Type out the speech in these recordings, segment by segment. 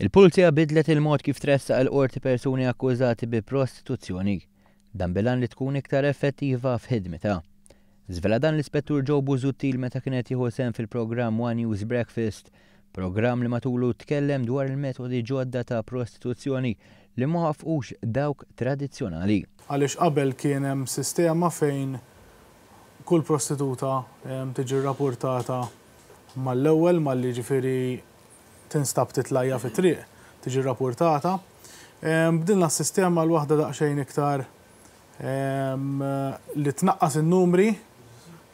Il-pulizija bidlet il-mod kif tressa l-qorti persuni akkużati bi prostituzzjoni, dan bilan li tkun iktar effettiva f'ħidmita. Zvela dan l-ispettur ġew Buzuttil meta kienet jieħu sem fil-programm One News Breakfast, programm li matulu tkellem dwar il-metodi ġodda ta' prostituzzjoni li ma dawk tradizzjonali. Għaliex qabel kien hemm sistema fejn kull prostituta tiġi rapportata mal-ewwel mal-li tinstab titlajja fit triq tiġi rapportata. B'din la sistema l-waħda daqxajn iktar li tnaqqas in-numri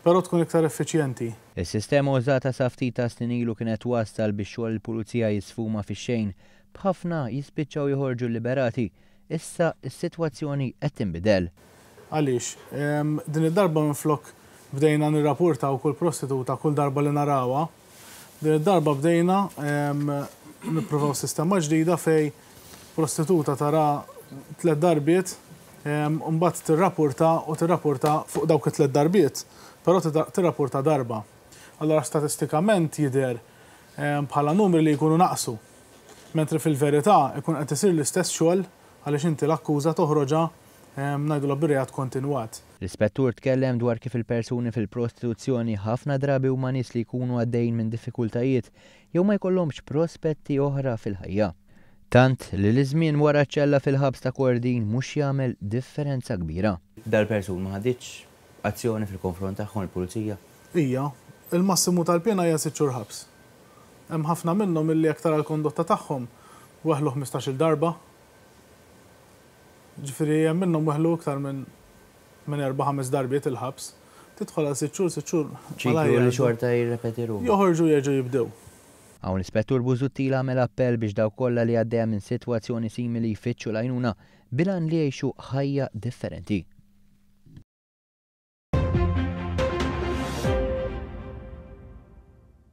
pero tkun iktar effiċjenti. il sistema użata sa ftit ta' snin kienet wasal biex xogħol il-pulizija jisfuma fix-xejn b'ħafna jispiċċaw joħorġu liberati. Issa is-sitwazzjoni qed tinbidel. Għaliex, din id-darba minflok bdejna u kull prostituta kull darba li narawha Din id-darba bdejna nippruvaw sistema ġdida fej prostituta tara tlet darbiet mbagħad tirrapporta u tirrapporta fuq dawk it-tlet darbiet, però tirrapporta darba. Allora statistikament jidher bħala numri li jkunu naqsu. Mentri fil-verità ikun qed isir l-istess xogħol għaliex inti l-akkuża toħroġa najdu l-birjat kontinuat. L-ispettur tkellem dwar kif il-persuni fil-prostituzzjoni ħafna drabi huma nies li jkunu għaddejn minn diffikultajiet jew ma jkollhomx prospetti oħra fil-ħajja. Tant li l-izmin wara ċella fil-ħabs ta' kordin mux jagħmel differenza kbira. Dal-persun ma ħadiċ azzjoni fil-konfront tagħhom il-pulizija. Ija, il-massimu tal-pjena hija sitt xhur ħabs. Hemm ħafna minnhom illi aktar għal-kondotta tagħhom waħlu 15-il darba, Ġifiri, jem minnom wahlu ktar minn minn erba ħames darbiet il-ħabs. titħol għal sitxur, sitxur. ċiklu li xorta jirrepetiru. Joħorġu jieġu jibdew. Għaw l-ispettur Buzuttila għamel appell biex daw kolla li għaddeja minn situazzjoni simili jfittxu lajnuna bilan li jiexu ħajja differenti.